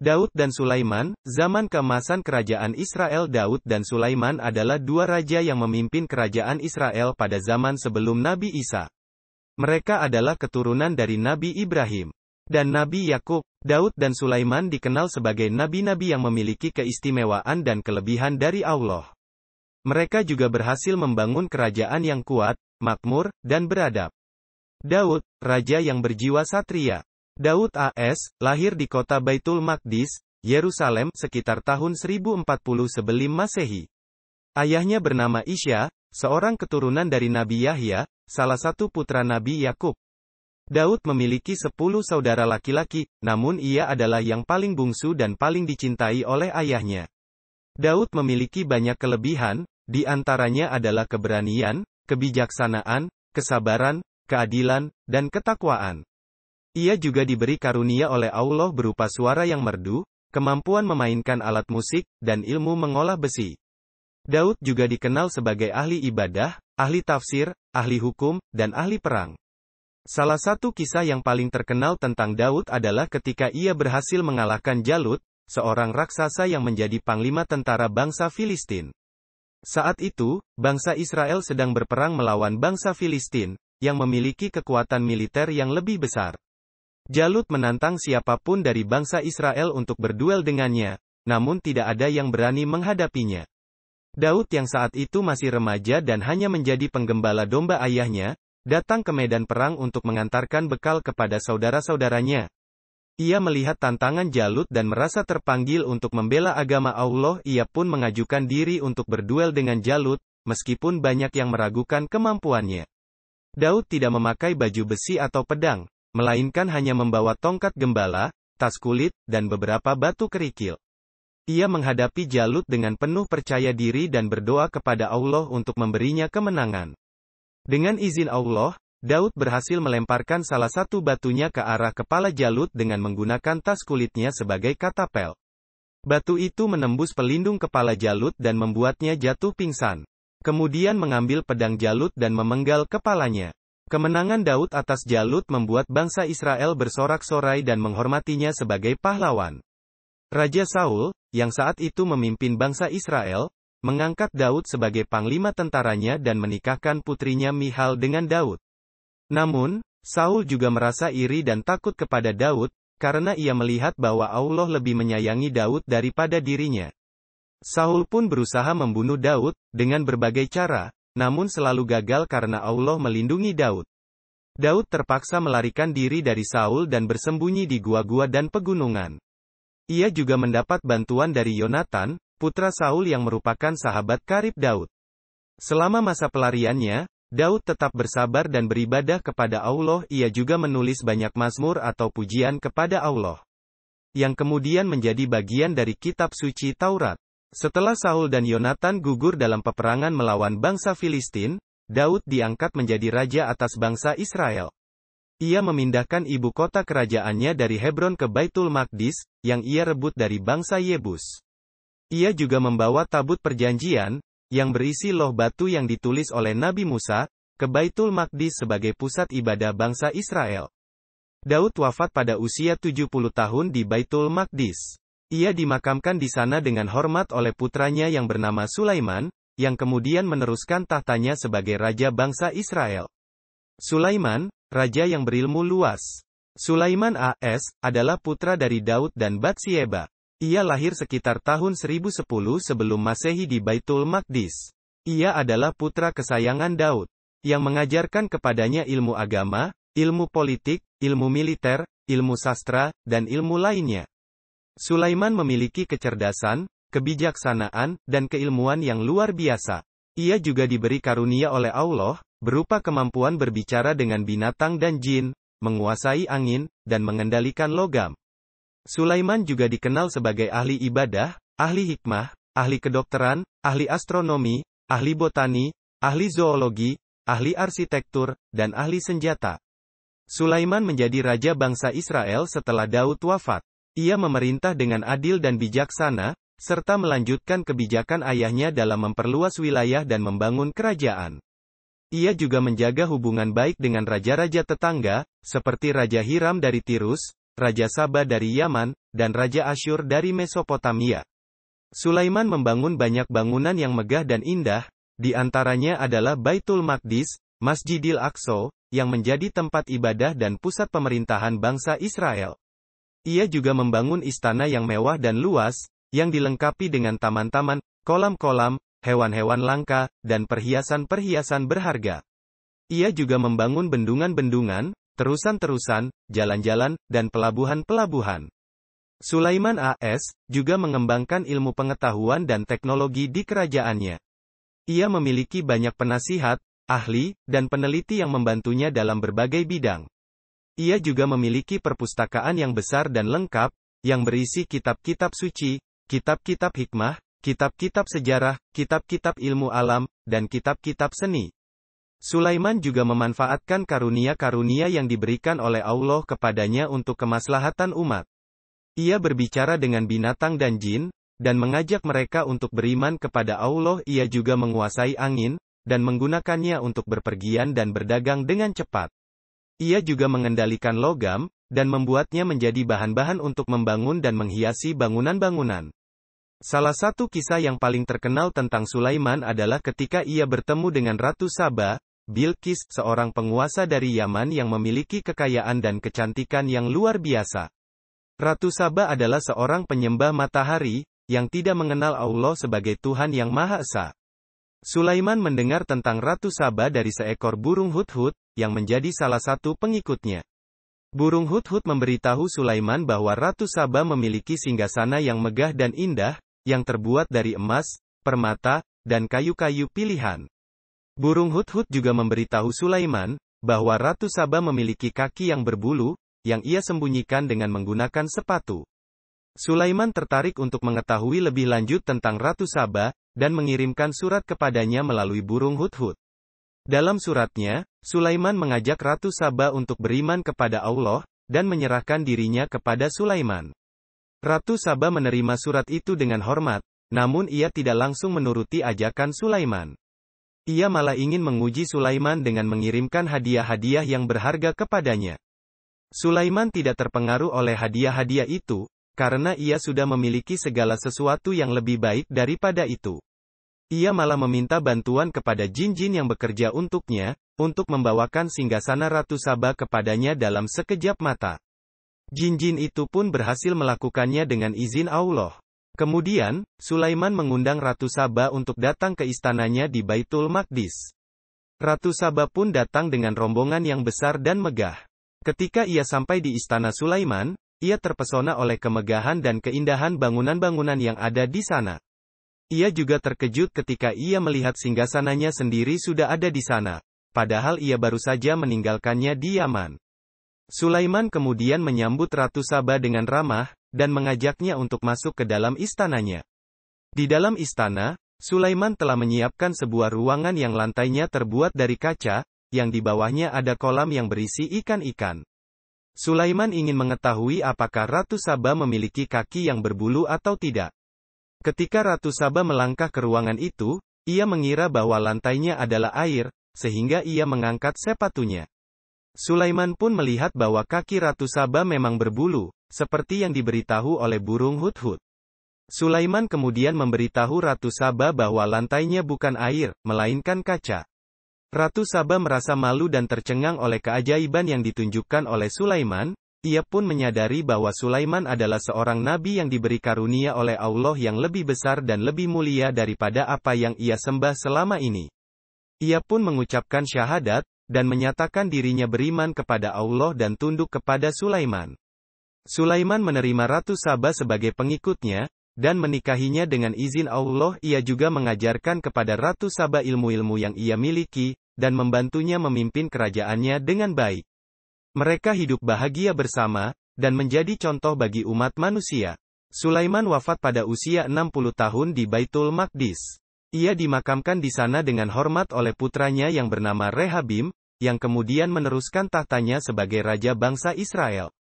Daud dan Sulaiman, zaman kemasan kerajaan Israel Daud dan Sulaiman adalah dua raja yang memimpin kerajaan Israel pada zaman sebelum Nabi Isa. Mereka adalah keturunan dari Nabi Ibrahim dan Nabi Yakub. Daud dan Sulaiman dikenal sebagai nabi-nabi yang memiliki keistimewaan dan kelebihan dari Allah. Mereka juga berhasil membangun kerajaan yang kuat, makmur, dan beradab. Daud, raja yang berjiwa satria, Daud AS, lahir di kota Baitul Maqdis, Yerusalem, sekitar tahun 1040 sebelum Masehi. Ayahnya bernama Isya, seorang keturunan dari Nabi Yahya, salah satu putra Nabi Yakub. Daud memiliki 10 saudara laki-laki, namun ia adalah yang paling bungsu dan paling dicintai oleh ayahnya. Daud memiliki banyak kelebihan, di antaranya adalah keberanian, kebijaksanaan, kesabaran, keadilan, dan ketakwaan. Ia juga diberi karunia oleh Allah berupa suara yang merdu, kemampuan memainkan alat musik, dan ilmu mengolah besi. Daud juga dikenal sebagai ahli ibadah, ahli tafsir, ahli hukum, dan ahli perang. Salah satu kisah yang paling terkenal tentang Daud adalah ketika ia berhasil mengalahkan Jalut, seorang raksasa yang menjadi panglima tentara bangsa Filistin. Saat itu, bangsa Israel sedang berperang melawan bangsa Filistin, yang memiliki kekuatan militer yang lebih besar. Jalut menantang siapapun dari bangsa Israel untuk berduel dengannya, namun tidak ada yang berani menghadapinya. Daud yang saat itu masih remaja dan hanya menjadi penggembala domba ayahnya, datang ke medan perang untuk mengantarkan bekal kepada saudara-saudaranya. Ia melihat tantangan Jalut dan merasa terpanggil untuk membela agama Allah. Ia pun mengajukan diri untuk berduel dengan Jalut, meskipun banyak yang meragukan kemampuannya. Daud tidak memakai baju besi atau pedang melainkan hanya membawa tongkat gembala, tas kulit, dan beberapa batu kerikil. Ia menghadapi Jalut dengan penuh percaya diri dan berdoa kepada Allah untuk memberinya kemenangan. Dengan izin Allah, Daud berhasil melemparkan salah satu batunya ke arah kepala Jalut dengan menggunakan tas kulitnya sebagai katapel. Batu itu menembus pelindung kepala Jalut dan membuatnya jatuh pingsan. Kemudian mengambil pedang Jalut dan memenggal kepalanya. Kemenangan Daud atas Jalut membuat bangsa Israel bersorak-sorai dan menghormatinya sebagai pahlawan. Raja Saul, yang saat itu memimpin bangsa Israel, mengangkat Daud sebagai panglima tentaranya dan menikahkan putrinya Mihal dengan Daud. Namun, Saul juga merasa iri dan takut kepada Daud, karena ia melihat bahwa Allah lebih menyayangi Daud daripada dirinya. Saul pun berusaha membunuh Daud, dengan berbagai cara, namun selalu gagal karena Allah melindungi Daud. Daud terpaksa melarikan diri dari Saul dan bersembunyi di gua-gua dan pegunungan. Ia juga mendapat bantuan dari Yonatan, putra Saul yang merupakan sahabat karib Daud. Selama masa pelariannya, Daud tetap bersabar dan beribadah kepada Allah. Ia juga menulis banyak mazmur atau pujian kepada Allah, yang kemudian menjadi bagian dari kitab suci Taurat. Setelah Saul dan Yonatan gugur dalam peperangan melawan bangsa Filistin, Daud diangkat menjadi raja atas bangsa Israel. Ia memindahkan ibu kota kerajaannya dari Hebron ke Baitul Maqdis, yang ia rebut dari bangsa Yebus. Ia juga membawa tabut perjanjian, yang berisi loh batu yang ditulis oleh Nabi Musa, ke Baitul Maqdis sebagai pusat ibadah bangsa Israel. Daud wafat pada usia 70 tahun di Baitul Maqdis. Ia dimakamkan di sana dengan hormat oleh putranya yang bernama Sulaiman, yang kemudian meneruskan tahtanya sebagai raja bangsa Israel. Sulaiman, raja yang berilmu luas. Sulaiman AS adalah putra dari Daud dan Batsyeba. Ia lahir sekitar tahun 1010 sebelum Masehi di Baitul Maqdis. Ia adalah putra kesayangan Daud yang mengajarkan kepadanya ilmu agama, ilmu politik, ilmu militer, ilmu sastra, dan ilmu lainnya. Sulaiman memiliki kecerdasan, kebijaksanaan, dan keilmuan yang luar biasa. Ia juga diberi karunia oleh Allah, berupa kemampuan berbicara dengan binatang dan jin, menguasai angin, dan mengendalikan logam. Sulaiman juga dikenal sebagai ahli ibadah, ahli hikmah, ahli kedokteran, ahli astronomi, ahli botani, ahli zoologi, ahli arsitektur, dan ahli senjata. Sulaiman menjadi raja bangsa Israel setelah Daud wafat. Ia memerintah dengan adil dan bijaksana, serta melanjutkan kebijakan ayahnya dalam memperluas wilayah dan membangun kerajaan. Ia juga menjaga hubungan baik dengan raja-raja tetangga, seperti Raja Hiram dari Tirus, Raja Sabah dari Yaman, dan Raja Asyur dari Mesopotamia. Sulaiman membangun banyak bangunan yang megah dan indah, di antaranya adalah Baitul Maqdis, Masjidil Aqsa, yang menjadi tempat ibadah dan pusat pemerintahan bangsa Israel. Ia juga membangun istana yang mewah dan luas, yang dilengkapi dengan taman-taman, kolam-kolam, hewan-hewan langka, dan perhiasan-perhiasan berharga. Ia juga membangun bendungan-bendungan, terusan-terusan, jalan-jalan, dan pelabuhan-pelabuhan. Sulaiman AS juga mengembangkan ilmu pengetahuan dan teknologi di kerajaannya. Ia memiliki banyak penasihat, ahli, dan peneliti yang membantunya dalam berbagai bidang. Ia juga memiliki perpustakaan yang besar dan lengkap, yang berisi kitab-kitab suci, kitab-kitab hikmah, kitab-kitab sejarah, kitab-kitab ilmu alam, dan kitab-kitab seni. Sulaiman juga memanfaatkan karunia-karunia yang diberikan oleh Allah kepadanya untuk kemaslahatan umat. Ia berbicara dengan binatang dan jin, dan mengajak mereka untuk beriman kepada Allah. Ia juga menguasai angin, dan menggunakannya untuk berpergian dan berdagang dengan cepat. Ia juga mengendalikan logam, dan membuatnya menjadi bahan-bahan untuk membangun dan menghiasi bangunan-bangunan. Salah satu kisah yang paling terkenal tentang Sulaiman adalah ketika ia bertemu dengan Ratu Saba, Bilqis, seorang penguasa dari Yaman yang memiliki kekayaan dan kecantikan yang luar biasa. Ratu Saba adalah seorang penyembah matahari, yang tidak mengenal Allah sebagai Tuhan yang Maha Esa. Sulaiman mendengar tentang Ratu Saba dari seekor burung hut-hut, yang menjadi salah satu pengikutnya. Burung Hudhud memberitahu Sulaiman bahwa Ratu Saba memiliki singgasana yang megah dan indah, yang terbuat dari emas, permata, dan kayu-kayu pilihan. Burung Hudhud juga memberitahu Sulaiman, bahwa Ratu Saba memiliki kaki yang berbulu, yang ia sembunyikan dengan menggunakan sepatu. Sulaiman tertarik untuk mengetahui lebih lanjut tentang Ratu Saba, dan mengirimkan surat kepadanya melalui burung Hudhud. Dalam suratnya, Sulaiman mengajak Ratu Saba untuk beriman kepada Allah, dan menyerahkan dirinya kepada Sulaiman. Ratu Saba menerima surat itu dengan hormat, namun ia tidak langsung menuruti ajakan Sulaiman. Ia malah ingin menguji Sulaiman dengan mengirimkan hadiah-hadiah yang berharga kepadanya. Sulaiman tidak terpengaruh oleh hadiah-hadiah itu, karena ia sudah memiliki segala sesuatu yang lebih baik daripada itu. Ia malah meminta bantuan kepada jin-jin yang bekerja untuknya, untuk membawakan singgasana Ratu Saba kepadanya dalam sekejap mata. Jin-jin itu pun berhasil melakukannya dengan izin Allah. Kemudian, Sulaiman mengundang Ratu Saba untuk datang ke istananya di Baitul Maqdis. Ratu Saba pun datang dengan rombongan yang besar dan megah. Ketika ia sampai di istana Sulaiman, ia terpesona oleh kemegahan dan keindahan bangunan-bangunan yang ada di sana. Ia juga terkejut ketika ia melihat singgasananya sendiri sudah ada di sana padahal ia baru saja meninggalkannya di Yaman. Sulaiman kemudian menyambut Ratu Saba dengan ramah, dan mengajaknya untuk masuk ke dalam istananya. Di dalam istana, Sulaiman telah menyiapkan sebuah ruangan yang lantainya terbuat dari kaca, yang di bawahnya ada kolam yang berisi ikan-ikan. Sulaiman ingin mengetahui apakah Ratu Saba memiliki kaki yang berbulu atau tidak. Ketika Ratu Saba melangkah ke ruangan itu, ia mengira bahwa lantainya adalah air, sehingga ia mengangkat sepatunya. Sulaiman pun melihat bahwa kaki Ratu Saba memang berbulu, seperti yang diberitahu oleh burung hudhud. Sulaiman kemudian memberitahu Ratu Saba bahwa lantainya bukan air, melainkan kaca. Ratu Saba merasa malu dan tercengang oleh keajaiban yang ditunjukkan oleh Sulaiman, ia pun menyadari bahwa Sulaiman adalah seorang nabi yang diberi karunia oleh Allah yang lebih besar dan lebih mulia daripada apa yang ia sembah selama ini. Ia pun mengucapkan syahadat, dan menyatakan dirinya beriman kepada Allah dan tunduk kepada Sulaiman. Sulaiman menerima Ratu Saba sebagai pengikutnya, dan menikahinya dengan izin Allah ia juga mengajarkan kepada Ratu Saba ilmu-ilmu yang ia miliki, dan membantunya memimpin kerajaannya dengan baik. Mereka hidup bahagia bersama, dan menjadi contoh bagi umat manusia. Sulaiman wafat pada usia 60 tahun di Baitul Maqdis. Ia dimakamkan di sana dengan hormat oleh putranya yang bernama Rehabim, yang kemudian meneruskan tahtanya sebagai raja bangsa Israel.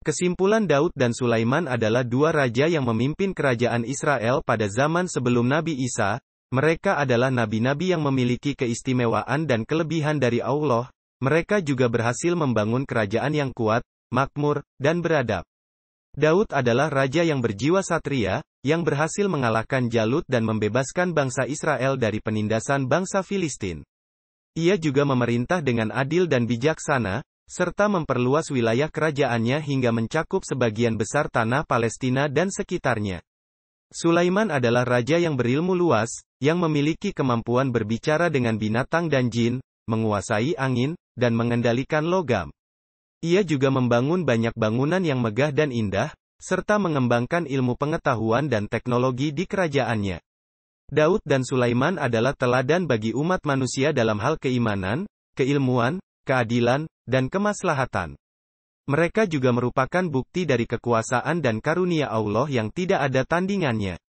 Kesimpulan Daud dan Sulaiman adalah dua raja yang memimpin kerajaan Israel pada zaman sebelum Nabi Isa. Mereka adalah nabi-nabi yang memiliki keistimewaan dan kelebihan dari Allah. Mereka juga berhasil membangun kerajaan yang kuat, makmur, dan beradab. Daud adalah raja yang berjiwa satria, yang berhasil mengalahkan Jalut dan membebaskan bangsa Israel dari penindasan bangsa Filistin. Ia juga memerintah dengan adil dan bijaksana, serta memperluas wilayah kerajaannya hingga mencakup sebagian besar tanah Palestina dan sekitarnya. Sulaiman adalah raja yang berilmu luas, yang memiliki kemampuan berbicara dengan binatang dan jin, menguasai angin, dan mengendalikan logam. Ia juga membangun banyak bangunan yang megah dan indah, serta mengembangkan ilmu pengetahuan dan teknologi di kerajaannya. Daud dan Sulaiman adalah teladan bagi umat manusia dalam hal keimanan, keilmuan, keadilan, dan kemaslahatan. Mereka juga merupakan bukti dari kekuasaan dan karunia Allah yang tidak ada tandingannya.